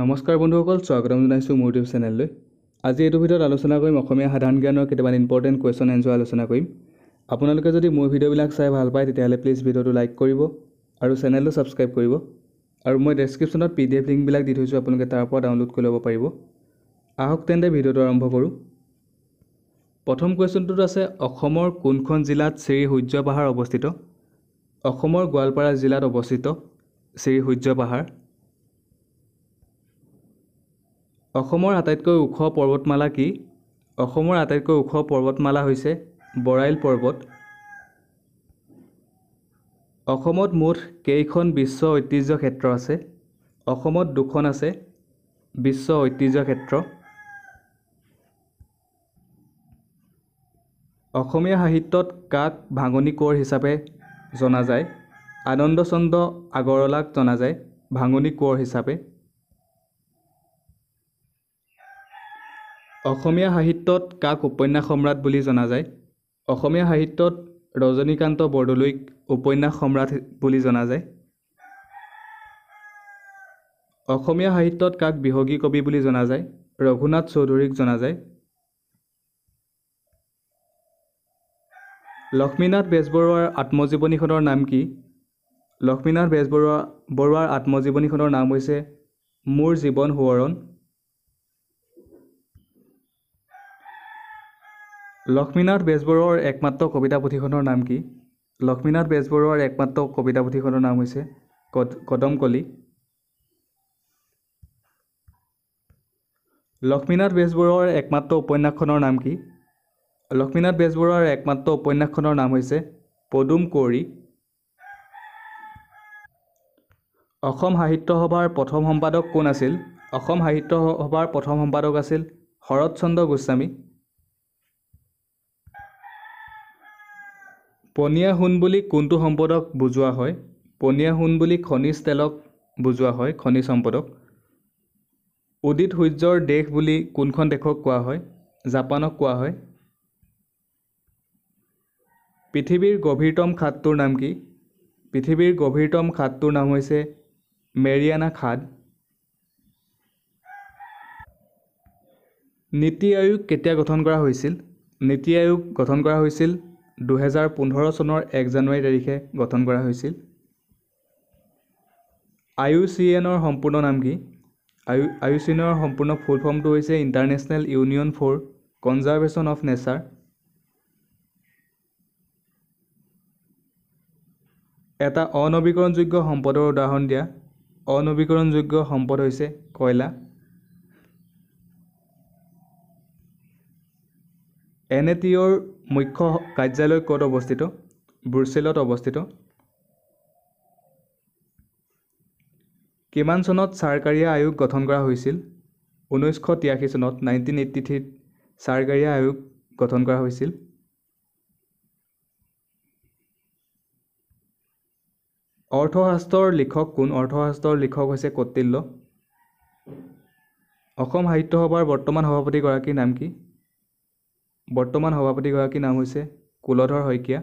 নমস্কাৰ বন্ধুসকল স্বাগতম জনাইছোঁ মোৰ ইউটিউব চেনেললৈ আজি এইটো ভিডিঅ'ত আলোচনা কৰিম অসমীয়া সাধাৰণ জ্ঞানৰ কেইটামান ইম্পৰ্টেণ্ট কুৱেশ্যন এনজাৰ আলোচনা কৰিম আপোনালোকে যদি মোৰ ভিডিঅ'বিলাক চাই ভাল পায় তেতিয়াহ'লে প্লিজ ভিডিঅ'টো লাইক কৰিব আৰু চেনেলটো ছাবস্ক্ৰাইব কৰিব আৰু মই ডেছক্ৰিপশ্যনত পি ডি এফ লিংকবিলাক দি থৈছোঁ আপোনালোকে তাৰ পৰা ডাউনলোড কৰি ল'ব পাৰিব আহক তেন্তে ভিডিঅ'টো আৰম্ভ কৰোঁ প্ৰথম কুৱেশ্যনটোত আছে অসমৰ কোনখন জিলাত শ্ৰী সূৰ্য পাহাৰ অৱস্থিত অসমৰ গোৱালপাৰা জিলাত অৱস্থিত শ্ৰী সূৰ্য পাহাৰ অসমৰ আটাইতকৈ ওখ পৰ্বতমালা কি অসমৰ আটাইতকৈ ওখ পৰ্বতমালা হৈছে বৰাইল পৰ্বত অসমত মুঠ কেইখন বিশ্ব ঐতিহ্য ক্ষেত্ৰ আছে অসমত দুখন আছে বিশ্ব ঐতিহ্য ক্ষেত্ৰ অসমীয়া সাহিত্যত কাক ভাঙনি কোঁৱৰ হিচাপে জনা যায় আনন্দচন্দ আগৰৱালাক জনা যায় ভাঙনি কোঁৱৰ হিচাপে অসমীয়া সাহিত্যত কাক উপন্যাস সম্ৰাট বুলি জনা যায় অসমীয়া সাহিত্যত ৰজনীকান্ত বৰদলৈক উপন্যাস সম্ৰাট বুলি জনা যায় অসমীয়া সাহিত্যত কাক বিহগী কবি বুলি জনা যায় ৰঘুনাথ চৌধুৰীক জনা যায় লক্ষ্মীনাথ বেজবৰুৱাৰ আত্মজীৱনীখনৰ নাম কি লক্ষ্মীনাথ বেজবৰুৱা বৰুৱাৰ আত্মজীৱনীখনৰ নাম হৈছে মোৰ জীৱন সোঁৱৰণ লক্ষ্মীনাথ বেজবৰুৱাৰ একমাত্ৰ কবিতা পুথিখনৰ নাম কি লক্ষ্মীনাথ বেজবৰুৱাৰ একমাত্ৰ কবিতা পুথিখনৰ নাম হৈছে কদ কদমকলি লক্ষ্মীনাথ বেজবৰুৱাৰ একমাত্ৰ উপন্যাসখনৰ নাম কি লক্ষ্মীনাথ বেজবৰুৱাৰ একমাত্ৰ উপন্যাসখনৰ নাম হৈছে পদুম কৌৰী অসম সাহিত্য সভাৰ প্ৰথম সম্পাদক কোন আছিল অসম সাহিত্য সভাৰ প্ৰথম সম্পাদক আছিল শৰৎচন্দ্ৰ গোস্বামী পনীয়া সোণ বুলি কোনটো সম্পদক বুজোৱা হয় পনীয়া সোণ বুলি খনিজ তেলক বুজোৱা হয় খনিজ সম্পদক উদিত সূৰ্যৰ দেশ বুলি কোনখন দেশক কোৱা হয় জাপানক কোৱা হয় পৃথিৱীৰ গভীৰতম খাদটোৰ নাম কি পৃথিৱীৰ গভীৰতম খাদটোৰ নাম হৈছে মেৰিয়ানা খাদ নীতি আয়োগ কেতিয়া গঠন কৰা হৈছিল নীতি আয়োগ গঠন কৰা হৈছিল দুহেজাৰ পোন্ধৰ চনৰ এক জানুৱাৰী তাৰিখে গঠন কৰা হৈছিল আই ইউ চি এনৰ সম্পূৰ্ণ নাম কি আয়ু আই ইউ চি এনৰ সম্পূৰ্ণ ফুল ফৰ্মটো হৈছে International Union for Conservation of Nature এটা অনবীকৰণযোগ্য সম্পদৰ উদাহৰণ দিয়া অনবীকৰণযোগ্য সম্পদ হৈছে কয়লা এন এ টি অ'ৰ মুখ্য কাৰ্যালয় ক'ত অৱস্থিত ব্ৰুচেলত অৱস্থিত কিমান চনত চাৰকাৰী আয়োগ গঠন কৰা হৈছিল ঊনৈছশ তিৰাশী চনত নাইনটিন এইটি থ্ৰীত চাৰকাৰী আয়োগ গঠন কৰা হৈছিল অৰ্থশাস্ত্ৰৰ লিখক কোন অৰ্থশাস্ত্ৰৰ লিখক হৈছে কৌটিল্য অসম সাহিত্য সভাৰ বৰ্তমান সভাপতিগৰাকীৰ নাম কি বৰ্তমান সভাপতিগৰাকীৰ নাম হৈছে কুলধৰ শইকীয়া